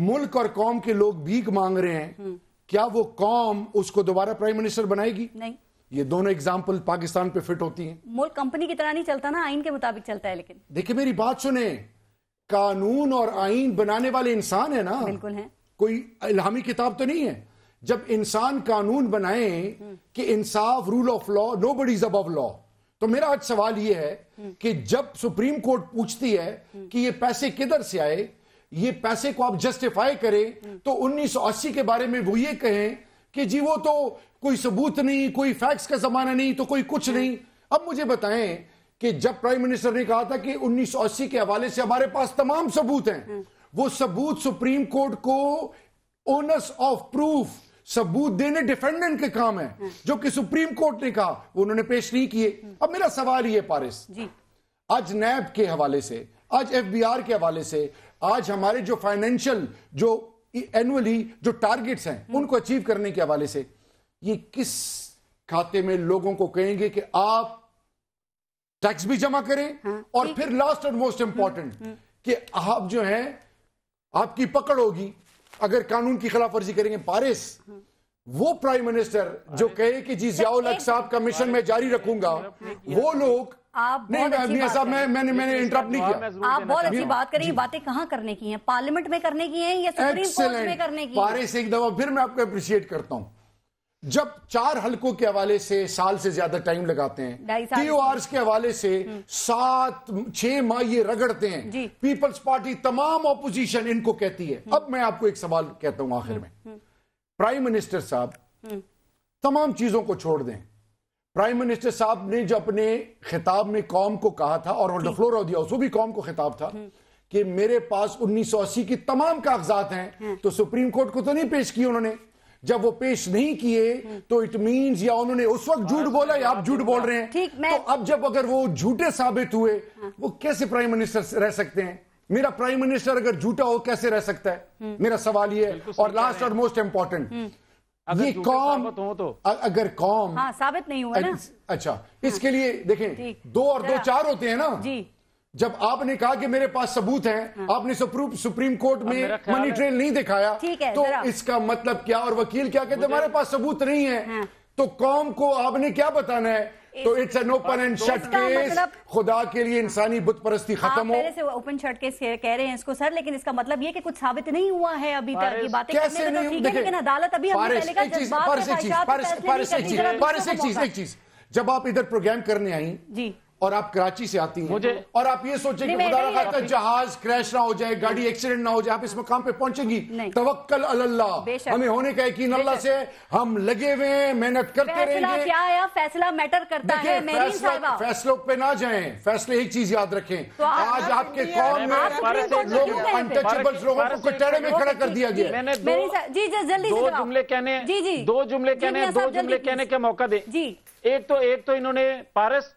मुल्क और कौम के लोग भीख मांग रहे हैं क्या वो कौम उसको दोबारा प्राइम मिनिस्टर बनाएगी नहीं ये दोनों एग्जाम्पल पाकिस्तान पे फिट होती हैं मुल्क कंपनी की तरह नहीं चलता ना आइन के मुताबिक चलता है लेकिन देखिए मेरी बात सुने कानून और आइन बनाने वाले इंसान है ना बिल्कुल है कोई इलामी किताब तो नहीं है जब इंसान कानून बनाए हम्म। कि इंसाफ rule of law nobody अब लॉ तो मेरा आज सवाल यह है हम्म। कि जब सुप्रीम कोर्ट पूछती है हम्म। कि ये पैसे किधर से आए ये पैसे को आप जस्टिफाई करें तो 1980 के बारे में वो ये कहें कि जी वो तो कोई सबूत नहीं कोई फैक्ट्स का जमाना नहीं तो कोई कुछ नहीं अब मुझे बताएं कि जब प्राइम मिनिस्टर ने कहा था कि अस्सी के हवाले से हमारे पास तमाम सबूत हैं हम्म। वो सबूत सुप्रीम कोर्ट को ओनस ऑफ प्रूफ सबूत देने डिफेंडेंट के काम है हम्म। जो कि सुप्रीम कोर्ट ने कहा उन्होंने पेश नहीं किए हम्म। अब मेरा सवाल ये पारिस आज नैब के हवाले से आज एफबीआर के हवाले से आज हमारे जो फाइनेंशियल जो एनुअली जो टारगेट्स हैं हम्म। उनको अचीव करने के हवाले से ये किस खाते में लोगों को कहेंगे कि आप टैक्स भी जमा करें हाँ, और फिर लास्ट और मोस्ट इंपॉर्टेंट कि आप जो हैं आपकी पकड़ होगी अगर कानून की खिलाफ वर्जी करेंगे पारिस हम्म। वो प्राइम मिनिस्टर जो कहे कि जी तो जियाउल साहब का मिशन मैं जारी रखूंगा वो लोग आप नहीं मैं साहब मैं मैंने मैंने इंटरप्ट नहीं किया आप बहुत अच्छी बात करें बातें कहाँ करने की हैं पार्लियामेंट में करने की हैं या सुप्रीम कोर्ट में करने की पारे से एक दफा फिर मैं आपको अप्रिशिएट करता हूँ जब चार हलकों के हवाले से साल से ज्यादा टाइम लगाते हैं टी आर्स के हवाले से हम्म। सात छह माह ये रगड़ते हैं पीपल्स पार्टी तमाम ऑपोजिशन इनको कहती है हम्म। अब मैं आपको एक सवाल कहता हूँ आखिर हम्म। में प्राइम मिनिस्टर साहब हम्म। तमाम चीजों को छोड़ दें प्राइम मिनिस्टर साहब ने जो अपने खिताब में कौम को कहा था और डफ्लोर दिया भी कौम को खिताब था हम्म। कि मेरे पास 1980 की तमाम कागजात हैं हम्म। तो सुप्रीम कोर्ट को तो नहीं पेश किए उन्होंने जब वो पेश नहीं किए तो इट मींस या उन्होंने उस वक्त झूठ हाँ। बोला या आप झूठ बोल रहे हैं तो अब जब अगर वो झूठे साबित हुए हाँ। वो कैसे प्राइम मिनिस्टर रह सकते हैं मेरा प्राइम मिनिस्टर अगर झूठा हो कैसे रह सकता है हम्म। मेरा सवाल ये है और लास्ट और मोस्ट हम्म। इंपॉर्टेंट ये कौम तो अगर कॉम हाँ, साबित नहीं हुआ ना अच्छा हाँ। इसके लिए देखें दो और दो चार होते हैं ना जी जब आपने कहा कि मेरे पास सबूत है हाँ। आपने सुप्रीम सुप्रीम कोर्ट में मनी ट्रेल नहीं दिखाया तो इसका मतलब क्या और वकील क्या कहते हमारे पास सबूत नहीं है हाँ। तो कॉम को आपने क्या बताना है तो it's an open and shut case खुदा के लिए इंसानी बुत परस्ती खत्म हो पहले से ओपन शट केस कह रहे हैं इसको सर लेकिन इसका मतलब ये कि कुछ साबित नहीं हुआ है अभी तक ये बातें कैसे करने तो नहीं ठीक है लेकिन अदालत अभी हमें एक चीज एक चीज जब आप इधर प्रोग्राम करने आई जी और आप कराची से आती हैं मुझे और आप ये सोचें कि खुदा रखा जहाज क्रैश ना हो जाए गाड़ी एक्सीडेंट ना हो जाए आप इस मकाम पे पहुंचेंगी तवक्कल अल्लाह हमें होने का यकीन अल्लाह से हम लगे हुए हैं मेहनत करते रहेंगे क्या है फैसला मैटर करता है फैसलों पे ना जाए फैसले एक चीज याद रखें आज आपके कौन में लोग लोगों को कटहरे में खड़ा कर दिया गया जी जी जल्दी दो जुमले कहने जी जी दो जुमले कहने दो जुमले कहने का मौका दे जी एक तो एक तो इन्होंने पारस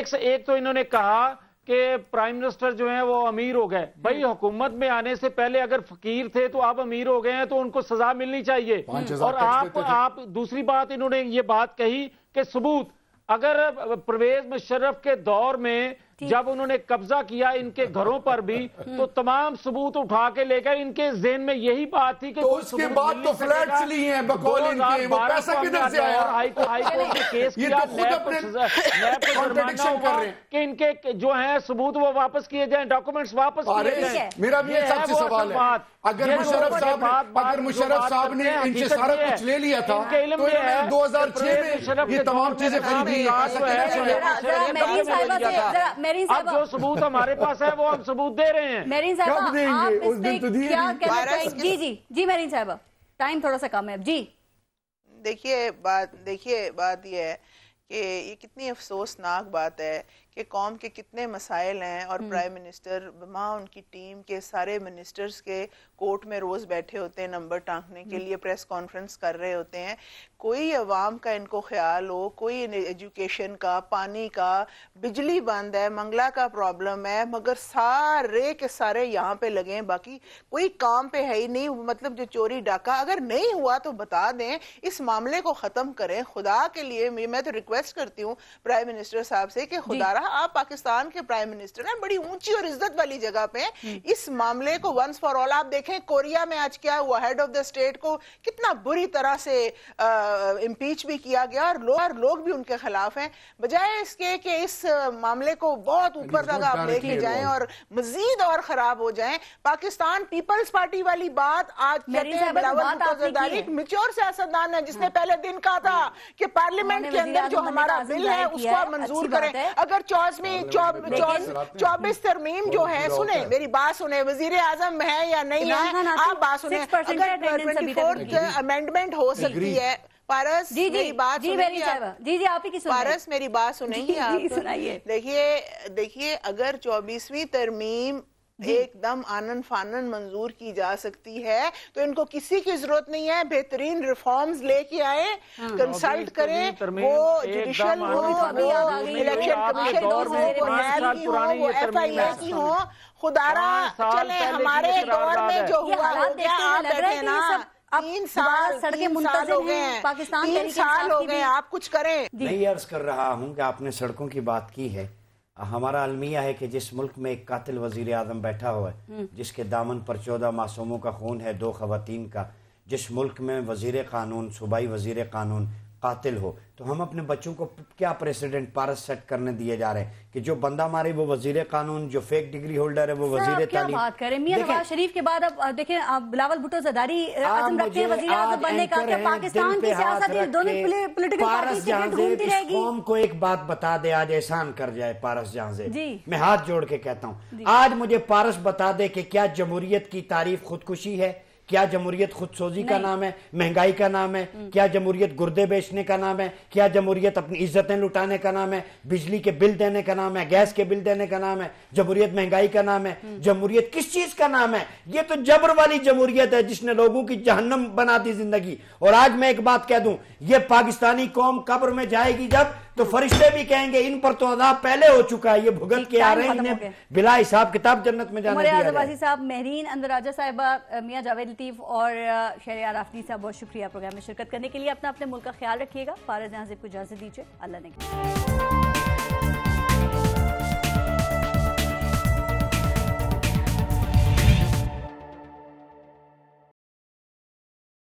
एक तो इन्होंने कहा कि प्राइम मिनिस्टर जो है वो अमीर हो गए भाई हम्म। हुकूमत में आने से पहले अगर फकीर थे तो आप अमीर हो गए हैं तो उनको सजा मिलनी चाहिए और आप आप दूसरी बात इन्होंने ये बात कही कि सबूत अगर परवेज मुशर्रफ के दौर में जब उन्होंने कब्जा किया इनके हाँ। घरों पर भी हाँ। तो तमाम सबूत उठा के लेकर इनके जेन में यही बात थी कि तो उसके बाद तो फ्लैट लिए है बकौल इनके वो पैसा किधर से आया हाई कोर्ट के केस तो किया कि इनके जो है सबूत वो वापस किए जाए डॉक्यूमेंट्स वापस किए जाए मेरा भी सबसे सवाल है अगर मुशरफ साहब अगर मुशरफ साहब ने इनसे सारा कुछ ले लिया था तो दो हजार छह में ये तमाम चीजें खरीदी हाँ, तो है मेरी अब जो सबूत हमारे पास है वो हम सबूत दे रहे हैं मेरी साहब आप तो क्या कहना चाहेंगे जी जी जी मेरी साहब टाइम थोड़ा सा कम है जी देखिए बात देखिए बात यह है कि ये कितनी अफसोसनाक बात है कि कौम के कितने मसाइल हैं और हम्म। प्राइम मिनिस्टर माँ उनकी टीम के सारे मिनिस्टर्स के कोर्ट में रोज़ बैठे होते हैं नंबर टांगने के हम्म। लिए प्रेस कॉन्फ्रेंस कर रहे होते हैं कोई अवाम का इनको ख्याल हो कोई एजुकेशन का पानी का बिजली बंद है मंगला का प्रॉब्लम है मगर सारे के सारे यहाँ पे लगे हैं बाकी कोई काम पे है ही नहीं मतलब जो चोरी डाका अगर नहीं हुआ तो बता दें इस मामले को ख़त्म करें खुदा के लिए मैं तो रिक्वेस्ट करती हूँ प्राइम मिनिस्टर साहब से कि खुदारा रहा है आप पाकिस्तान के प्राइम मिनिस्टर हैं बड़ी ऊंची और इज्जत वाली जगह पे हम्म। इस मामले को वंस फॉर ऑल आप देखें कोरिया में आज क्या हुआ हेड ऑफ द स्टेट को कितना बुरी तरह से इम्पीच भी किया गया और लोग लोग भी उनके खिलाफ हैं बजाय इसके कि इस मामले को बहुत ऊपर तक आप लेके जाए और मजीद और खराब हो जाए पाकिस्तान पीपल्स पार्टी वाली बात आज मिच्योर सियासतदान है जिसने हाँ। पहले दिन कहा था हाँ। कि पार्लियामेंट के अंदर जो हमारा बिल है उसको मंजूर करें अगर चौबीस चौबीस तरमीम जो है सुने मेरी बात सुने वजीर आजम है या नहीं है आप बात सुने फोर्थ अमेंडमेंट हो सकती है पारस जी जी मेरी बात जी मेरी जी जी आप ही की पारस मेरी बात सुनिए आप तो सुनाइए देखिए देखिए अगर चौबीसवीं तरमीम एकदम आनंद फानन मंजूर की जा सकती है तो इनको किसी की जरूरत नहीं है बेहतरीन रिफॉर्म्स लेके आए कंसल्ट हाँ। तो करें वो जुडिशल हो इलेक्शन कमीशन हो एफ आई ए की हो खुदारा चले हमारे दौर में जो हुआ हो गया आप बैठे ना तीन साल सड़कें मुंतजर हो गए हैं पाकिस्तान तीन साल हो गए आप कुछ करें नहीं अर्ज कर रहा हूं कि आपने सड़कों की बात की है हमारा अलमिया है कि जिस मुल्क में एक कातिल वजीर आजम बैठा हुआ है हम्म। जिसके दामन पर चौदह मासूमों का खून है दो खातन का जिस मुल्क में वजीर कानून सूबाई वजीर कानून कातिल हो तो हम अपने बच्चों को क्या प्रेसिडेंट पारस सेट करने दिए जा रहे हैं कि जो बंदा मारे वो वजीर कानून जो फेक डिग्री होल्डर है वो वजीर तालीम बात करें मियां नवाज शरीफ के बाद अब बिलावल भुट्टो जदारी आजम रखते हैं वजीर आजम बनने का पाकिस्तान की सियासत ये दोनों पॉलिटिकल पार्टी कौम को एक बात बता दे आज एहसान कर जाए पारस से मैं हाथ जोड़ के कहता हूँ आज मुझे पारस बता दे कि क्या जमहूरियत की तारीफ खुदकुशी है क्या जमहूरियत खुदसोजी का नाम है महंगाई का नाम है हम्म। क्या जमहूरियत गुर्दे बेचने का नाम है क्या जमहूरियत अपनी इज्जतें लुटाने का नाम है बिजली के बिल देने का नाम है गैस के बिल देने का नाम है जमहूरियत महंगाई का नाम है हम्म। जमहूरियत किस चीज का नाम है ये तो जबर वाली जमहूरियत है जिसने लोगों की जहन्नम बना दी जिंदगी और आज मैं एक बात कह दूं ये पाकिस्तानी कौम कब्र में जाएगी जब तो फरिश्ते भी कहेंगे इन पर तो अदाब पहले हो चुका है ये भुगल के आ रहे हैं इन्हें बिला हिसाब किताब जन्नत में जाने दिया साहब महरीन अंदराजा साहिबा मियाँ जावेद लतीफ और शहरियार आफरी साहब बहुत शुक्रिया प्रोग्राम में शिरकत करने के लिए अपना अपने मुल्क का ख्याल रखिएगा फारज यहाँ को इजाजत दीजिए अल्लाह ने